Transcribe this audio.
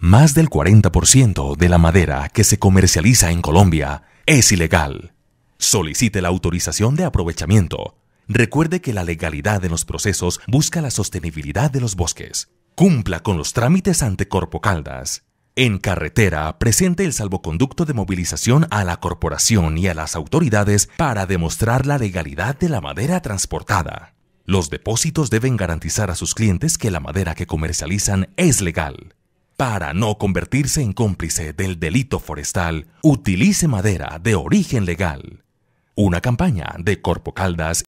Más del 40% de la madera que se comercializa en Colombia es ilegal. Solicite la autorización de aprovechamiento. Recuerde que la legalidad en los procesos busca la sostenibilidad de los bosques. Cumpla con los trámites ante caldas. En carretera, presente el salvoconducto de movilización a la corporación y a las autoridades para demostrar la legalidad de la madera transportada. Los depósitos deben garantizar a sus clientes que la madera que comercializan es legal. Para no convertirse en cómplice del delito forestal, utilice madera de origen legal. Una campaña de Corpo Caldas